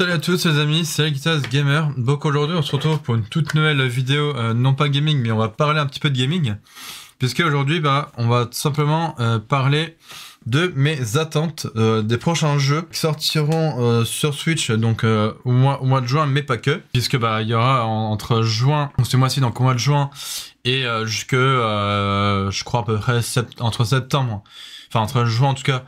Salut à tous les amis, c'est Equitas Gamer. Donc aujourd'hui on se retrouve pour une toute nouvelle vidéo, euh, non pas gaming, mais on va parler un petit peu de gaming. Puisque aujourd'hui bah, on va tout simplement euh, parler de mes attentes euh, des prochains jeux qui sortiront sur Switch donc au mois, au, de juin, mais pas que. Puisque bah, il y aura entre juin, ce mois-ci, donc au mois de juin, et jusque je crois à peu près entre septembre, enfin entre juin en tout cas,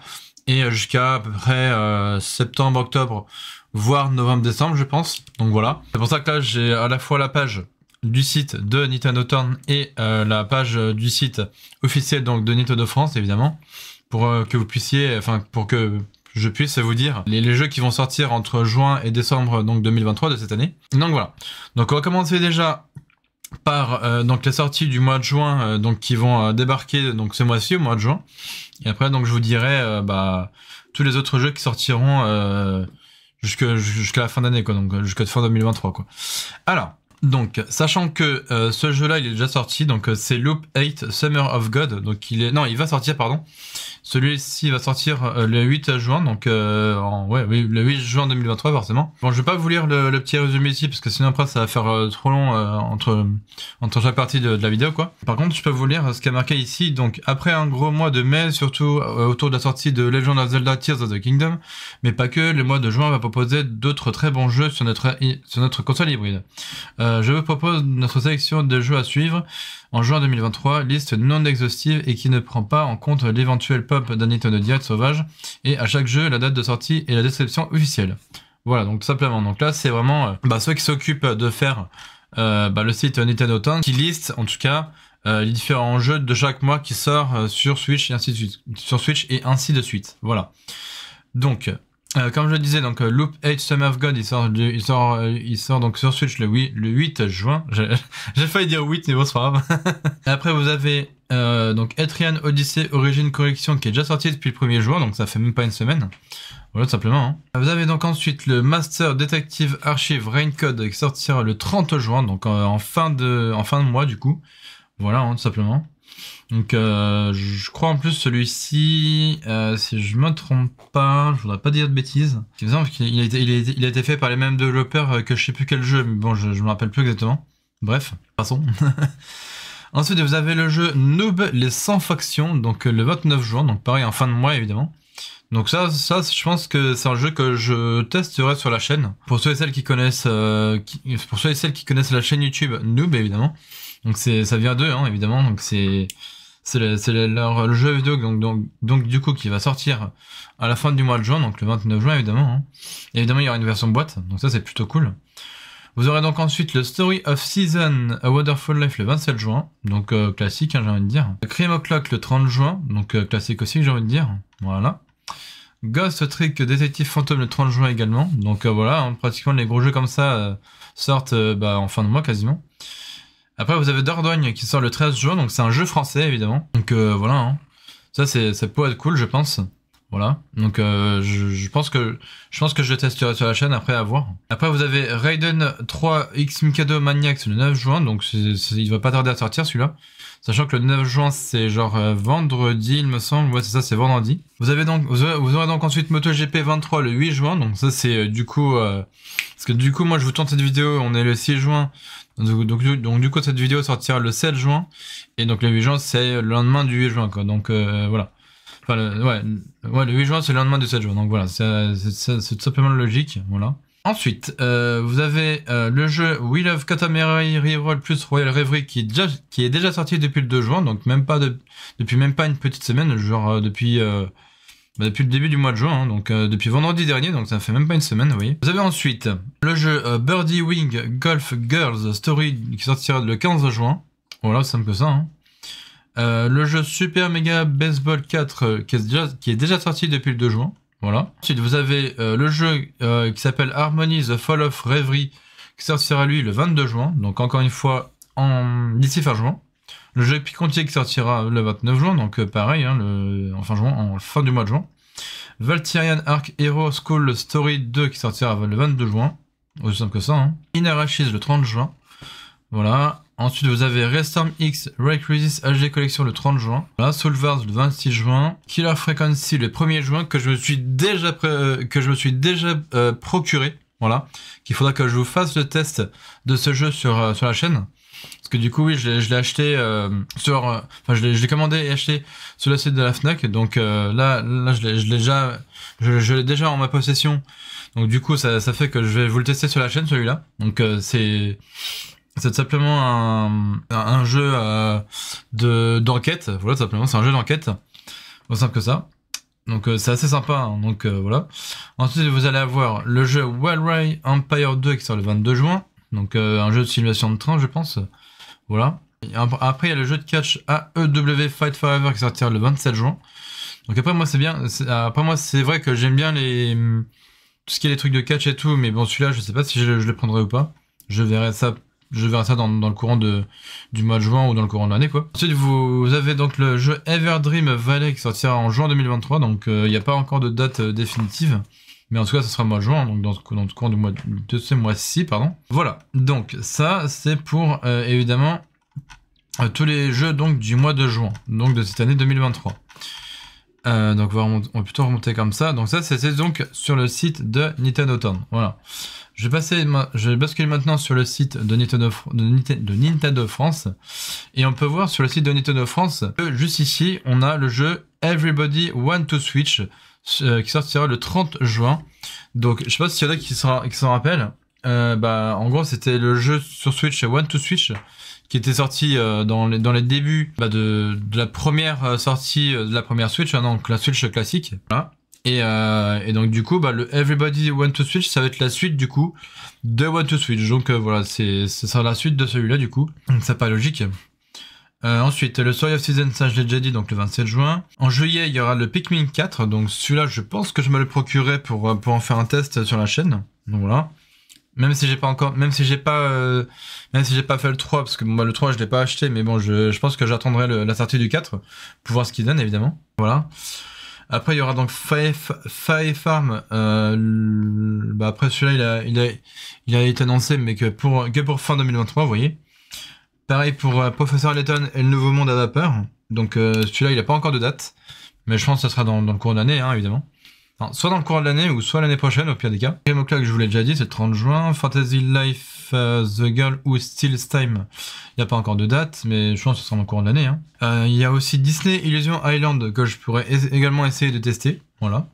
et euh, jusqu'à à peu près euh, septembre, octobre, voire novembre, décembre, je pense. Donc voilà. C'est pour ça que là, j'ai à la fois la page du site de Nintendo Turn et euh, la page du site officiel donc de Nintendo France, évidemment, pour que vous puissiez, enfin, pour que je puisse vous dire les, jeux qui vont sortir entre juin et décembre donc 2023 de cette année. Donc voilà. Donc on va commencer déjà par donc les sorties du mois de juin donc qui vont débarquer donc ce mois-ci au mois de juin. Et après, donc, je vous dirai euh, bah, tous les autres jeux qui sortiront euh, jusqu'à la fin d'année, quoi. Donc, euh, jusqu'à fin 2023, quoi. Alors, donc, sachant que euh, ce jeu-là, il est déjà sorti, donc euh, c'est Loop 8 Summer of God. Donc, il est, non, il va sortir, pardon. Celui-ci va sortir euh, le 8 juin, donc en... ouais, le 8 juin 2023 forcément. Bon, je vais pas vous lire le, petit résumé ici parce que sinon après ça va faire trop long entre entre chaque partie de, la vidéo quoi. Par contre, je peux vous lire ce qui a marqué ici. Donc, après un gros mois de mai, surtout autour de la sortie de Legend of Zelda Tears of the Kingdom, mais pas que, le mois de juin va proposer d'autres très bons jeux sur notre sur notre console hybride. Euh, euh, je vous propose notre sélection de jeux à suivre en juin 2023, liste non exhaustive et qui ne prend pas en compte l'éventuel pop d'un Nintendo Direct sauvage, et à chaque jeu, la date de sortie et la description officielle. Voilà, donc simplement. Donc là, c'est vraiment euh, bah, ceux qui s'occupent de faire euh, bah, le site Nintendo Town, qui liste en tout cas les différents jeux de chaque mois qui sort sur Switch et ainsi de suite, sur Switch et ainsi de suite. Voilà. Donc, euh, comme je le disais, donc euh, Loop Age Summer of God, il sort, il sort, euh, il sort donc sur Switch le 8, juin. J'ai failli dire 8, mais bon, c'est pas grave. Après, vous avez euh, donc Etrian Odyssey Origin Correction qui est déjà sorti depuis le 1er juin, donc ça fait même pas une semaine. Voilà, tout simplement. Hein. Vous avez donc ensuite le Master Detective Archive Rain Code qui sortira le 30 juin, donc en, fin, de, en fin de mois du coup. Voilà, hein, tout simplement. Donc euh, je crois en plus celui-ci, euh, si je me trompe pas, je voudrais pas dire de bêtises. Il a, été fait par les mêmes développeurs euh, que je sais plus quel jeu, mais bon, je, ne me rappelle plus exactement. Bref, passons. Ensuite, vous avez le jeu Noob, les 100 factions, donc le 29 juin, donc pareil en fin de mois évidemment. Donc ça, ça, je pense que c'est un jeu que je testerai sur la chaîne. Pour ceux et celles qui connaissent, pour ceux et celles qui connaissent la chaîne YouTube Noob évidemment, donc c'est ça vient d'eux hein, évidemment. Donc c'est c'est le, jeu vidéo donc, donc donc du coup qui va sortir à la fin du mois de juin, donc le 29 juin évidemment. Hein. évidemment il y aura une version boîte, donc ça c'est plutôt cool. Vous aurez donc ensuite le Story of Season A Wonderful Life le 27 juin, donc euh, classique hein, j'ai envie de dire. Crime O'Clock le 30 juin, donc euh, classique aussi j'ai envie de dire. Voilà. Ghost Trick Détective Fantôme le 30 juin également, donc euh, voilà, hein, pratiquement les gros jeux comme ça sortent bah, en fin de mois quasiment. Après, vous avez Dordogne qui sort le 13 juin, donc c'est un jeu français évidemment. Donc euh, voilà, hein. ça c'est ça peut être cool, je pense. Voilà. Donc euh, je, pense que je pense que je testerai sur la chaîne après à voir. Après vous avez Raiden 3 X Mikado Maniacs le 9 juin, donc il va pas tarder à sortir celui-là. Sachant que le 9 juin c'est genre euh, vendredi il me semble, ouais c'est ça c'est vendredi. Vous avez donc vous, aurez, donc ensuite MotoGP 23 le 8 juin, donc ça c'est euh, du coup euh, parce que du coup moi je vous tente cette vidéo, on est le 6 juin. Donc, donc, donc, du coup cette vidéo sortira le 7 juin et donc le 8 juin c'est le lendemain du 8 juin quoi. Donc voilà. Enfin, le, ouais, le 8 juin, c'est le lendemain du 7 juin. Donc voilà, c'est tout simplement logique. Voilà. Ensuite, euh, vous avez euh, le jeu We Love Katamari Reroll plus Royal Reverie qui est, déjà, qui est déjà sorti depuis le 2 juin, donc même pas de, depuis même pas une petite semaine, genre euh, depuis, bah, depuis le début du mois de juin, hein, donc depuis vendredi dernier, donc ça fait même pas une semaine, vous Vous avez ensuite le jeu Birdie Wing Golf Girls Story qui sortira le 15 juin. Voilà, c'est simple que ça. Hein. Euh, le jeu Super Mega Baseball 4 euh, qui, est déjà, sorti depuis le 2 juin. Voilà. Ensuite, vous avez euh, le jeu qui s'appelle Harmony The Fall of Reverie qui sortira lui le 22 juin. Donc encore une fois, en... d'ici fin juin. Le jeu Picontier qui sortira le 29 juin, donc pareil, hein, en fin juin, en fin du mois de juin. Valtirian Arc Hero School Story 2 qui sortira le 22 juin. Aussi simple que ça. Hein. Inarachis le 30 juin. Voilà. Ensuite, vous avez Restorm X Ray Crisis HD Collection le 30 juin. La Soulverse, le 26 juin. Killer Frequency le 1er juin que je me suis déjà, euh, que je me suis déjà euh, procuré. Voilà. Qu'il faudra que je vous fasse le test de ce jeu sur, euh, sur la chaîne. Parce que du coup, oui, je l'ai acheté sur. Enfin, je l'ai commandé et acheté sur la site de la Fnac. Donc là, je l'ai déjà, l'ai déjà en ma possession. Donc du coup, ça, ça, fait que je vais vous le tester sur la chaîne, celui-là. Donc c'est c'est simplement un, un jeu euh, de d'enquête. Voilà, simplement, c'est un jeu d'enquête. Aussi simple que ça. Donc euh, c'est assez sympa. Hein. donc euh, voilà. Ensuite, vous allez avoir le jeu Rail Empire 2 qui sort le 22 juin. Donc un jeu de simulation de train, je pense. Voilà. Après, il y a le jeu de catch AEW Fight Forever qui sortira le 27 juin. Donc après, moi, c'est bien. Après, moi, c'est vrai que j'aime bien les tout ce qui est les trucs de catch et tout, mais bon, celui-là, je sais pas si je, je le prendrai ou pas. Je verrai ça je verrai ça dans, le courant de, du mois de juin ou dans le courant de l'année quoi. Ensuite vous avez donc le jeu Everdream Valley qui sortira en juin 2023 donc euh, il n'y a pas encore de date euh, définitive. Mais en tout cas, ce sera mois de juin, donc dans, le courant mois, de ce mois-ci, pardon. Voilà, donc ça, c'est pour, euh, évidemment, tous les jeux donc du mois de juin, donc de cette année 2023. donc on va, plutôt remonter comme ça. Donc ça, c'était donc sur le site de Nintendo Town. Voilà. Je vais, je vais basculer maintenant sur le site de Nintendo, de Nintendo France. Et on peut voir sur le site de Nintendo France que juste ici, on a le jeu Everybody Want to Switch euh, qui sortira le 30 juin. Donc, je sais pas s'il y en a qui s'en, qui s'en rappellent. Euh, bah, en gros, c'était le jeu sur Switch, One to Switch, qui était sorti euh, dans, les, dans les débuts bah, de, de, la première euh, sortie de la première Switch, hein, donc la Switch classique. Voilà. Euh, et, donc du coup, bah, le Everybody Want to Switch, ça va être la suite du coup de Want to Switch. Donc euh, voilà, c'est ça la suite de celui-là du coup. Donc mm. ça pas logique. Euh, ensuite, le Story of Season, ça je l'ai déjà dit, donc le 27 juin. En juillet, il y aura le Pikmin 4, donc celui-là, je pense que je me le procurerai pour, pour en faire un test sur la chaîne. Donc voilà. Même si j'ai pas encore, même si j'ai pas, même si j'ai pas fait le 3, parce que bah, le 3 je l'ai pas acheté, mais bon, je, je pense que j'attendrai la sortie du 4 pour voir ce qu'il donne évidemment. Voilà. Après, il y aura donc Five Farm. Euh, bah, après, celui-là, il a, été annoncé, mais que pour, que pour fin 2023, vous voyez. Pareil pour euh, Professeur Letton et le Nouveau Monde à Vapeur. Donc, euh, celui-là, il n'a pas encore de date. Mais je pense que ça sera dans, le cours de l'année, hein, évidemment. soit dans le cours de l'année, ou soit l'année prochaine, au pire des cas. Game que je vous l'ai déjà dit, c'est le 30 juin. Fantasy Life euh, The Girl Who Steals Time. Il n'y a pas encore de date, mais je pense que ce sera en cours de l'année. Hein. Euh, il y a aussi Disney Illusion Island que je pourrais également essayer de tester. Voilà.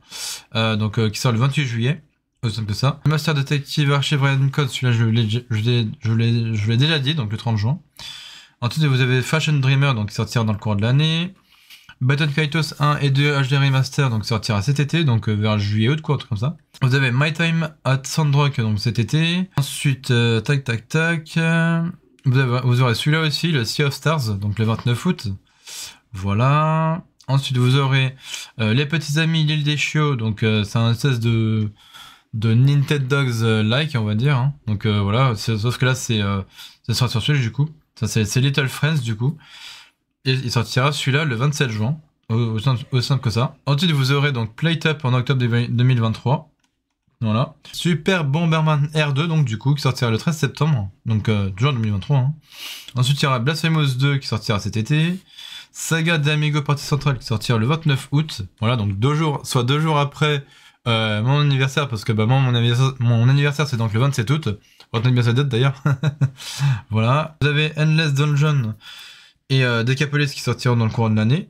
Euh, donc qui sort le 28 juillet. Aussi simple que ça. Master Detective Archive Ryan Code, celui-là je l'ai déjà dit, donc le 30 juin. Ensuite vous avez Fashion Dreamer, donc qui sortira dans le cours de l'année. Battle Kaitos 1 et 2 HD Remaster donc sortira cet été, donc euh, vers juillet août quoi, comme ça. Vous avez My Time at Sandrock donc cet été. Ensuite euh, tac tac tac. Euh, vous, vous aurez celui-là aussi, le Sea of Stars, donc le 29 août. Voilà. Ensuite vous aurez Les Petits Amis, l'île des chiots, donc c'est un espèce de de Nintendo Dogs like on va dire hein. donc voilà sauf que là c'est ça sera sur Switch du coup ça c'est Little Friends du coup il sortira celui-là le 27 juin, au simple que ça. Ensuite, vous aurez donc Up en octobre 2023. Voilà. Super Bomberman R2, donc du coup, qui sortira le 13 septembre, donc euh, 2023. Hein. Ensuite, il y aura Blasphemous 2 qui sortira cet été. Saga d'Amigo Partie Centrale qui sortira le 29 août. Voilà, donc deux jours, soit deux jours après euh, mon anniversaire, parce que bah, moi, mon anniversaire, mon anniversaire c'est donc le 27 août. Retenez bien cette date d'ailleurs. voilà. Vous avez Endless Dungeon et euh, Decapolis qui sortiront dans le courant de l'année.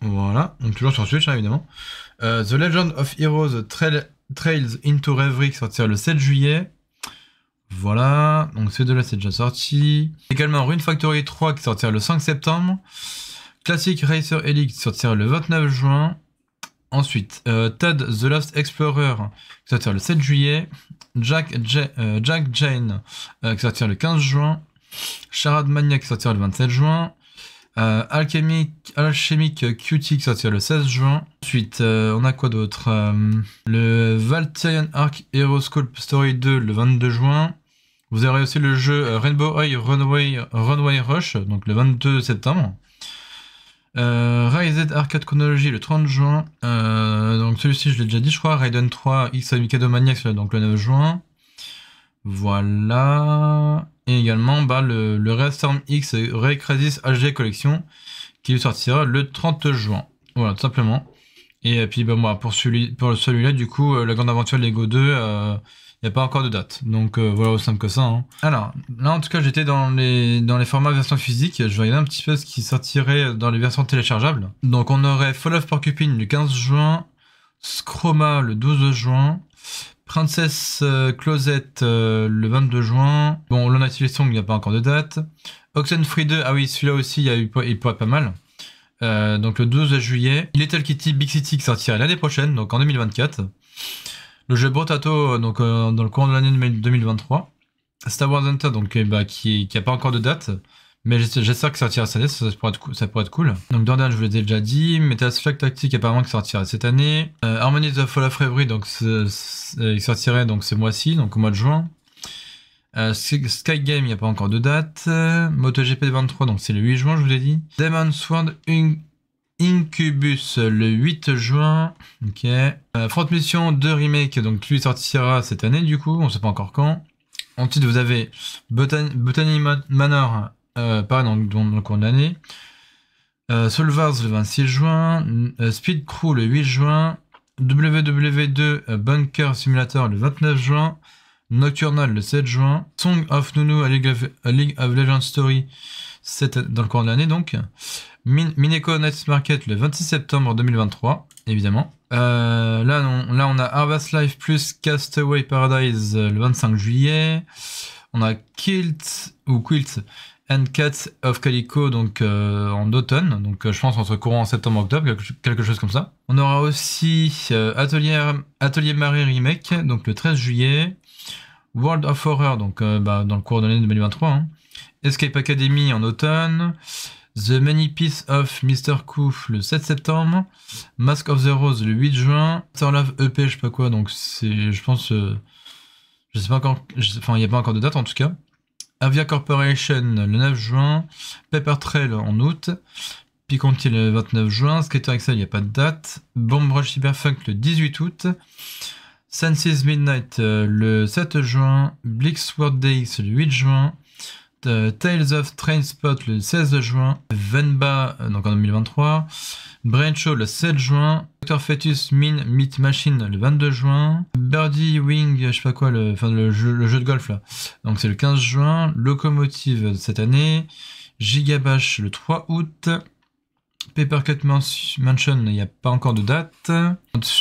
Voilà, donc toujours sur Switch, hein, évidemment. Euh, The Legend of Heroes Trails into Reverie qui sortira le 7 juillet. Voilà, donc ces deux-là c'est déjà sorti. Également Rune Factory 3 qui sortira le 5 septembre. Classic Racer Elite qui sortira le 29 juin. Ensuite, euh, Tad The Lost Explorer qui sortira le 7 juillet. Jack, euh, Jack Jane euh, qui sortira le 15 juin. Charade Mania qui sortira le 27 juin. Alchemic, euh, Alchemic ça qui sortira le 16 juin. Ensuite, euh, on a quoi d'autre euh, Le Valtian Arc Sculpt Story 2 le 22 juin. Vous aurez aussi le jeu Rainbow Eye Runway, Rush, donc le 22 septembre. Rise Arcade Chronology le 30 juin. donc celui-ci, je l'ai déjà dit, je crois. Raiden 3 X Amikado Maniacs, donc le 9 juin. Voilà et également bah, le, le X Ray Crisis HD Collection qui sortira le 30 juin. Voilà, tout simplement. Et puis bah, moi pour celui-là, pour celui du coup, euh, la grande aventure Lego 2, il n'y a pas encore de date. Donc euh, voilà, aussi simple que ça. Hein. Alors, là en tout cas, j'étais dans les, dans les formats version physique. Je voyais un petit peu ce qui sortirait dans les versions téléchargeables. Donc on aurait Fall of Porcupine du 15 juin, Scroma le 12 juin, Princess euh, Closette euh, le 22 juin. Bon, Lona Song, il n'y a pas encore de date. Oxenfree 2, ah oui, celui-là aussi, il, y a pourrait pas mal. Euh, donc le 12 juillet. Little Kitty Big City qui sortira l'année prochaine, donc en 2024. Le jeu Brotato, donc dans le courant de l'année 2023. Star Wars Hunter, donc eh ben, qui n'a pas encore de date. Mais j'espère que sortira cette année, ça, pourrait être, ça, pourrait être, cool. Donc Dordan, je vous l'ai déjà dit. Metas Flag Tactique, apparemment, qui sortira cette année. Euh, Harmony of Fall of February, donc, euh, il sortirait donc, ce mois-ci, donc au mois de juin. Euh, Sky Game, il n'y a pas encore de date. MotoGP 23, donc c'est le 8 juin, je vous l'ai dit. Demon Sword Incubus, le 8 juin. Ok. Front Mission 2 Remake, donc lui sortira cette année, du coup, on ne sait pas encore quand. Ensuite, vous avez Botany Manor Pareil euh, pas dans, le cours de l'année. Euh, Solvars le 26 juin, euh, Speed Crew le 8 juin, WW2 euh, Bunker Simulator le 29 juin, Nocturnal le 7 juin, Song of Nunu League of, Legends Story dans le cours de l'année donc, Mineco Mineko Market le 26 septembre 2023, évidemment. là, on, là, on a Harvest Life plus Castaway Paradise le 25 juillet. On a Kilt ou Quilt And Cats of Calico donc euh, en automne, donc euh, je pense entre courant septembre-octobre, quelque, chose comme ça. On aura aussi euh, Atelier, Atelier Marie Remake, donc le 13 juillet. World of Horror, donc bah, dans le cours de l'année 2023. Hein. Escape Academy en automne. The Many Piece of Mr. Koof le 7 septembre. Mask of the Rose le 8 juin. Star Love EP, je sais pas quoi, donc c'est, je pense. je sais pas encore. Enfin, il n'y a pas encore de date en tout cas. Avia Corporation le 9 juin, Pepper Trail en août, Piconti le 29 juin, Skater Excel, il n'y a pas de date, Bomb Rush Cyberfunk le 18 août, Senses Midnight euh, le 7 juin, Blix World Days le 8 juin, euh, Tales of Trainspot le 16 juin, Venba euh, donc en 2023, Brain Show le 7 juin, Fetus Min Meat Machine le 22 juin. Birdie Wing, je sais pas quoi, le, jeu, de golf là. Donc c'est le 15 juin. Locomotive cette année. Gigabash le 3 août. cut Mansion, il n'y a pas encore de date.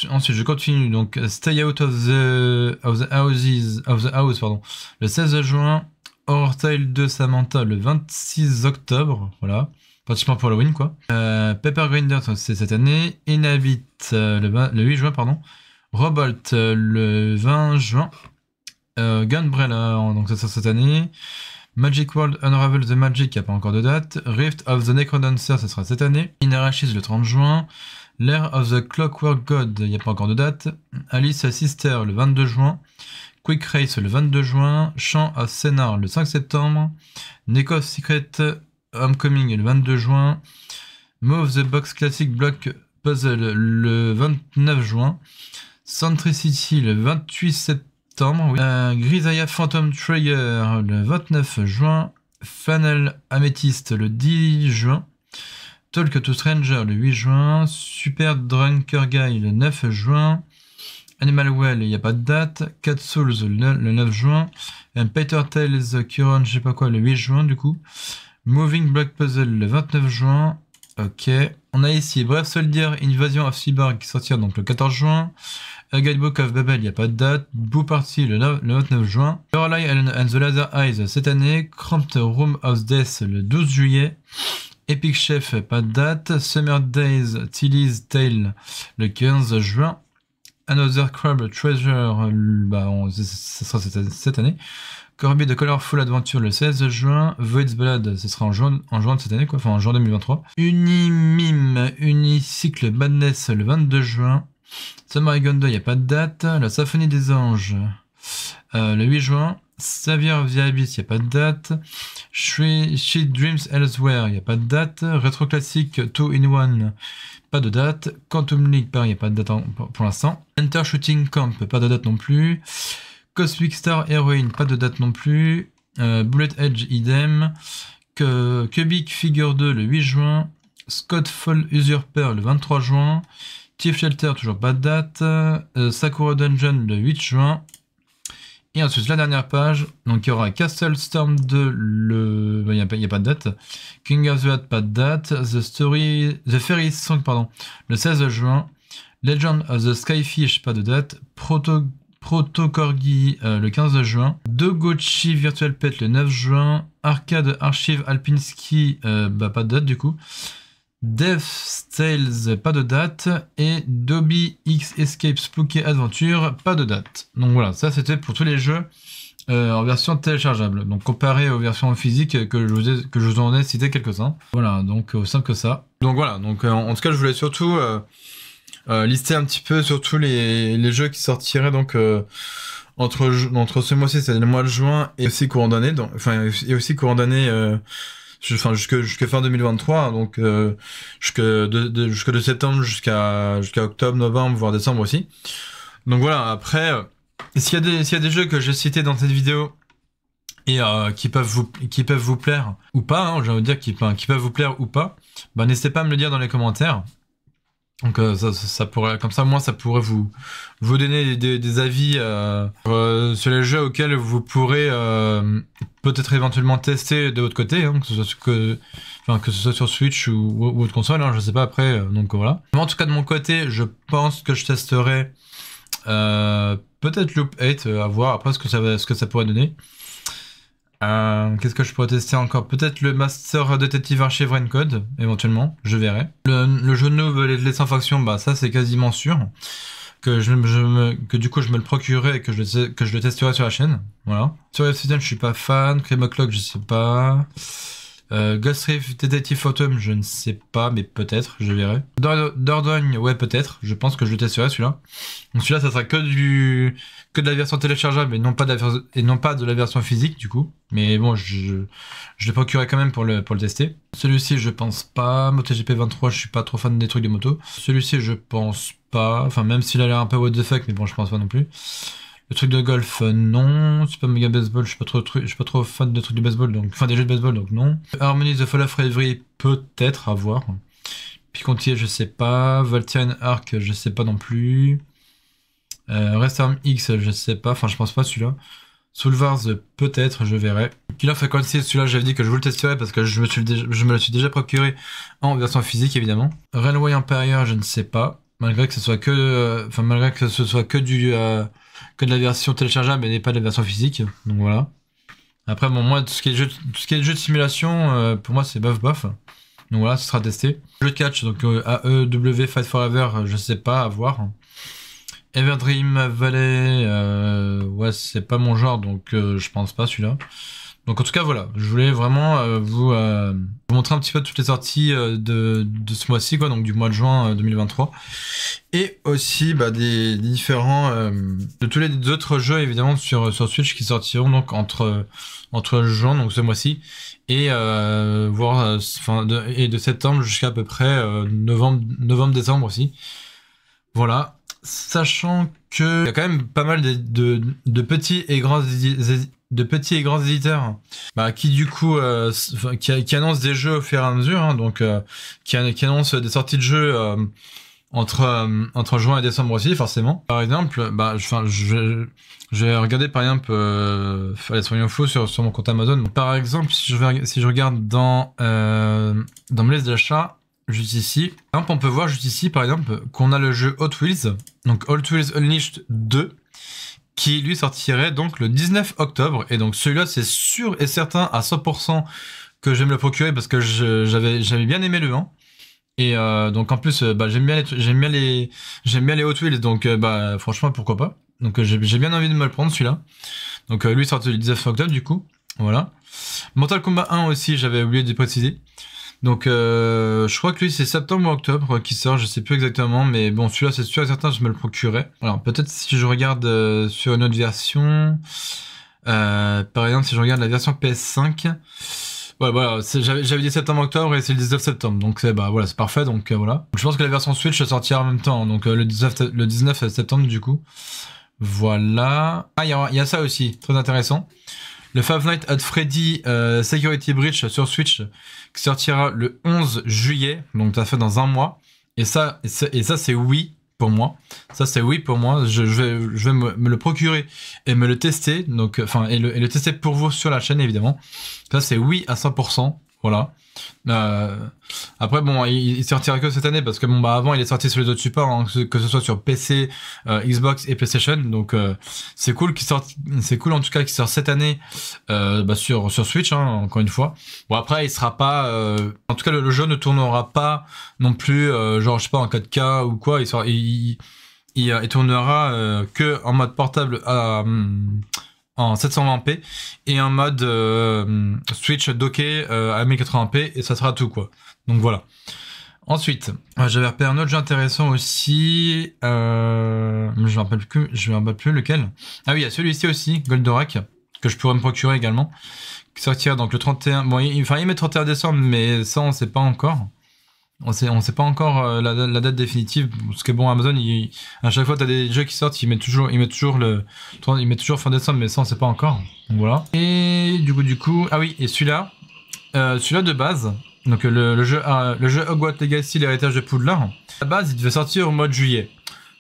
Ensuite, je continue. Donc, Stay Out of the, of the Houses, of the House, pardon, le 16 juin. Horror de Samantha le 26 octobre, voilà, pratiquement pour Halloween quoi. Euh, Pepper Grinder c'est cette année, Inhabit euh, le, 8 juin, pardon, Robolt euh, le 20 juin, Gunbrella donc ça sera cette année, Magic World Unravel the Magic, il n'y a pas encore de date, Rift of the Necrodancer, ça sera cette année, Inarachis le 30 juin, L'Air of the Clockwork God, il n'y a pas encore de date, Alice Sister le 22 juin, Quick Race le 22 juin, Chant à Sénard le 5 septembre, Neko Secret Homecoming le 22 juin, Move the Box Classic Block Puzzle le 29 juin, Centricity le 28 septembre, oui. Euh, Phantom Trailer le 29 juin, Flannel Amethyst le 10 juin, Talk to Stranger le 8 juin, Super Drunker Guy le 9 juin, Animal Well, il n'y a pas de date. Cat Souls le, 9 juin. And Peter Tales Current, je sais pas quoi, le 8 juin du coup. Moving Block Puzzle le 29 juin. Ok. On a ici Brave Soldier Invasion of Cyborg qui sortira donc le 14 juin. A Guidebook of Babel, il n'y a pas de date. Boo Party le, 29 juin. Your and, the Laser Eyes cette année. Cramped Room of Death le 12 juillet. Epic Chef, pas de date. Summer Days, Tilly's Tale le 15 juin. Another Crab Treasure, bah, ça sera cette, année. Corby de Colorful Adventure le 16 juin, Void's Blood, ce sera en juin, en juin de cette année, quoi, enfin en juin 2023. Unimim, Unicycle Madness le 22 juin. Summer Gun il n'y a pas de date. La Symphonie des Anges, euh, le 8 juin saviour of the Abyss, il n'y a pas de date. She Dreams Elsewhere, il n'y a pas de date. Retro Classic 2 in 1, pas de date. Quantum League, pareil, il a pas de date pour, l'instant. Enter Shooting Camp, pas de date non plus. Cosmic Star Heroine, pas de date non plus. Euh, Bullet Edge, idem. Que, Cubic Figure 2, le 8 juin. Scott Fall Usurper, le 23 juin. Tief Shelter, toujours pas de date. Euh, Sakura Dungeon, le 8 juin. Et ensuite, la dernière page, donc il y aura Castle Storm 2, le... Bah, il n'y a, pas de date. King of the Hat, pas de date. The Story, The Fairy Song, pardon, le 16 juin. Legend of the Skyfish, pas de date. Proto, Proto euh, le 15 juin. Dogochi Virtual Pet, le 9 juin. Arcade Archive Alpinski, euh, bah, pas de date du coup. Death Tales, pas de date. Et Dobby X Escape Spooky Adventure, pas de date. Donc voilà, ça c'était pour tous les jeux euh, en version téléchargeable. Donc comparé aux versions physiques que je vous, ai, que je vous en ai cité quelques-uns. Voilà, donc au euh, simple que ça. Donc voilà, donc euh, en, tout cas je voulais surtout lister un petit peu surtout les, les jeux qui sortiraient donc entre, entre ce mois-ci, c'est-à-dire le mois de juin, et aussi courant d'année, enfin et aussi courant d'année enfin jusque, fin 2023, donc euh, jusque, de, de septembre jusqu'à jusqu'à octobre, novembre, voire décembre aussi. Donc voilà, après, euh, s'il y, y, a des jeux que j'ai cités dans cette vidéo et euh, qui, peuvent vous, qui peuvent vous plaire ou pas, hein, j'ai envie de dire qui, qui peuvent vous plaire ou pas, bah, n'hésitez pas à me le dire dans les commentaires. Donc euh, ça, pourrait, comme ça, moi, ça pourrait vous, vous donner des, avis euh, euh, sur, les jeux auxquels vous pourrez peut-être éventuellement tester de votre côté, hein, que, ce soit, que, ce soit sur Switch ou, ou autre console, hein, je sais pas après. donc voilà. en tout cas, de mon côté, je pense que je testerai peut-être Loop 8, à voir après ce que ça, ce que ça pourrait donner. Euh, qu'est-ce que je pourrais tester encore Peut-être le Master Detective Archive Code, éventuellement, je verrai. Le, jeu de les, les sans faction, bah ça c'est quasiment sûr. Que, du coup je me le procurerai et que je, que je le testerai sur la chaîne. Voilà. Sur f je suis pas fan. Crime O'Clock, je sais pas. Euh, Ghost Rift Detective je ne sais pas, mais peut-être, je verrai. Dordogne, ouais, peut-être. Je pense que je testerai celui-là. Donc celui-là, ça sera que du que de la version téléchargeable et non pas de la, version physique du coup. Mais bon, je, je procurerai procurerai quand même pour le pour le tester. Celui-ci, je pense pas. MotoGP 23, je suis pas trop fan des trucs de moto. Celui-ci, je pense pas. Enfin, même s'il a l'air un peu what the fuck, mais bon, je pense pas non plus. Le truc de golf, euh, non. Super Mega Baseball, je suis pas trop, je suis pas trop fan de trucs de baseball, donc, enfin des jeux de baseball, donc non. Harmony the Fall of Reverie, peut-être, à voir. Picontier, je sais pas. Valtian Arc, je sais pas non plus. Euh, X, je sais pas. Enfin, je pense pas celui-là. Soul peut-être, je verrai. Killer Frequency, celui-là, j'avais dit que je vous le testerais parce que je me, suis je me le suis déjà procuré en version physique, évidemment. Railway Empire, je ne sais pas. Malgré que ce soit que, euh, enfin, malgré que ce soit que du, euh, que de la version téléchargeable et pas de la version physique. Donc voilà. Après, bon, moi, tout ce qui est jeu, tout ce qui est jeu de simulation, euh, pour moi, c'est bof bof. Donc voilà, ce sera testé. Jeu de catch, donc euh, AEW Fight Forever, je sais pas, à voir. Everdream Valley, euh, ouais, c'est pas mon genre, donc je pense pas celui-là. Donc en tout cas voilà, je voulais vraiment euh, euh, vous, montrer un petit peu toutes les sorties euh, de, ce mois-ci, quoi, donc du mois de juin 2023. Et aussi bah, des, différents de tous les autres jeux évidemment sur, sur Switch qui sortiront donc entre, entre juin, donc ce mois-ci, et voire fin de, et de septembre jusqu'à à peu près novembre, novembre décembre aussi. Voilà. Sachant que il y a quand même pas mal de petits et grands de petits et grands éditeurs bah, qui du coup euh, qui, annoncent des jeux au fur et à mesure hein, donc euh, qui, annonce annoncent des sorties de jeux euh, entre entre juin et décembre aussi forcément par exemple bah enfin je j'ai regardé par exemple euh, les soyons sur, sur mon compte Amazon par exemple si je si je regarde dans dans mes listes d'achat juste ici par exemple, on peut voir juste ici par exemple qu'on a le jeu Hot Wheels donc Hot Wheels Unleashed 2 qui lui sortirait donc le 19 octobre. Et donc celui-là, c'est sûr et certain à 100% que je vais me le procurer parce que j'avais bien aimé le vent Et euh, donc en plus, euh, bah, j'aime bien les j'aime les j'aime bien les Hot Wheels, donc euh, bah franchement pourquoi pas. Donc j'ai bien envie de me le prendre celui-là. Donc lui sort le 19 octobre du coup, voilà. Mortal Combat 1 aussi, j'avais oublié de préciser. Donc euh, je crois que lui c'est septembre ou octobre qui sort, je sais plus exactement, mais bon celui-là c'est sûr et certain je me le procurais. Alors peut-être si je regarde euh, sur une autre version, euh, par exemple si je regarde la version PS5, ouais, voilà, j'avais dit septembre octobre et c'est le 19 septembre, donc c'est bah voilà c'est parfait, donc voilà. je pense que la version Switch sortira en même temps, donc le 19, septembre du coup. Voilà. Ah il y, a ça aussi, très intéressant. Le Five Nights at Freddy euh, Security Breach sur Switch qui sortira le 11 juillet, donc ça fait dans un mois. Et ça, et ça c'est oui pour moi. Ça, c'est oui pour moi. Je, vais, me, le procurer et me le tester. Donc, enfin, et le, et le, tester pour vous sur la chaîne, évidemment. Ça, c'est oui à 100%. Voilà. Euh, après, bon, il, sortira que cette année parce que bon, bah avant, il est sorti sur les autres supports, hein, que, ce soit sur PC, euh, Xbox et PlayStation. Donc, euh, c'est cool qu'il sorte, c'est cool en tout cas qu'il sorte cette année bah, sur sur Switch, hein, encore une fois. Bon, après, il sera pas, en tout cas, le, jeu ne tournera pas non plus, genre je sais pas en 4K ou quoi. Il sort, il, tournera que en mode portable à en 720p et un mode euh, Switch docké euh, à 1080p et ça sera tout quoi. Donc voilà. Ensuite, j'avais repéré un autre jeu intéressant aussi. Euh, je ne me rappelle plus, je rappelle plus lequel. Ah oui, il y a celui-ci aussi, Goldorak, que je pourrais me procurer également, qui sortira donc le 31. Bon, il, enfin, il 31 décembre, mais ça, on sait pas encore. On sait, on sait pas encore euh, la, la, date définitive. Parce que bon, Amazon, il, à chaque fois, tu as des jeux qui sortent, ils mettent toujours, ils mettent toujours le, ils mettent toujours fin décembre, mais ça, on sait pas encore. Donc, voilà. Et du coup, du coup, ah oui, et celui-là, euh, celui-là de base, donc euh, le, le jeu, euh, le jeu Hogwarts Legacy, l'héritage de Poudlard, à la base, il devait sortir au mois de juillet.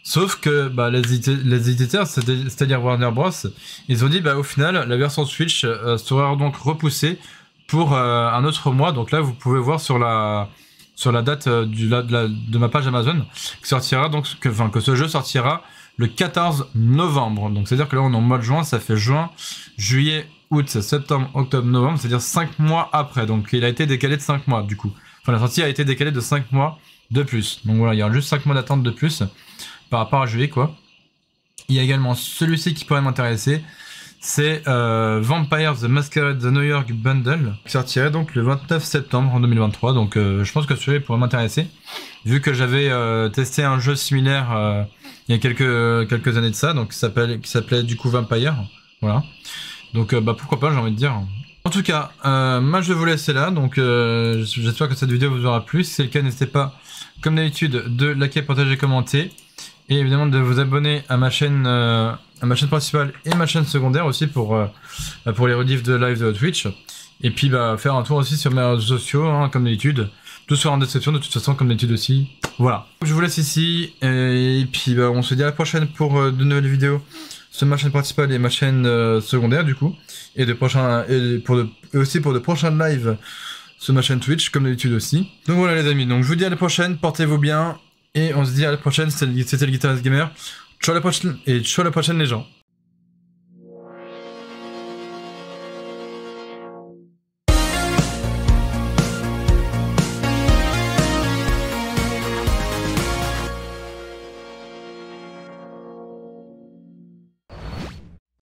Sauf que bah, les, éditeurs, c'est-à-dire Warner Bros, ils ont dit bah, au final, la version Switch sera donc repoussée pour un autre mois. Donc là, vous pouvez voir sur la sur la date euh, de, ma page Amazon, qui sortira donc, que, que ce jeu sortira le 14 novembre. Donc c'est-à-dire que là on est en mois de juin, ça fait juin, juillet, août, septembre, octobre, novembre, c'est-à-dire 5 mois après. Donc il a été décalé de 5 mois du coup. Enfin la sortie a été décalée de 5 mois de plus. Donc voilà, il y a juste 5 mois d'attente de plus par rapport à juillet quoi. Il y a également celui-ci qui pourrait m'intéresser, c'est euh, Vampire the Masquerade The New York Bundle, qui sortirait donc le 29 septembre en 2023. Donc euh, je pense que celui-là pourrait m'intéresser, vu que j'avais euh, testé un jeu similaire il y a quelques, quelques années de ça, donc qui s'appelait du coup Vampire. Voilà. Donc bah pourquoi pas, j'ai envie de dire. En tout cas, moi je vais vous laisser là, donc j'espère que cette vidéo vous aura plu. Si c'est le cas, n'hésitez pas, comme d'habitude, de liker, partager, commenter. Et évidemment de vous abonner à ma chaîne ma chaîne principale et ma chaîne secondaire aussi pour, euh, pour les rediffs de live de Twitch. Et puis bah, faire un tour aussi sur mes réseaux sociaux, hein, comme d'habitude. Tout sera en description de toute façon, comme d'habitude aussi. Voilà. Je vous laisse ici, et puis bah, on se dit à la prochaine pour euh, de nouvelles vidéos sur ma chaîne principale et ma chaîne euh, secondaire du coup. Et, de prochains, et, pour et aussi pour de prochains lives sur ma chaîne Twitch, comme d'habitude aussi. Donc voilà les amis, donc je vous dis à la prochaine, portez-vous bien, et on se dit à la prochaine, c'était le Guitarist Gamer. Ciao à la prochaine et ciao à la prochaine les gens.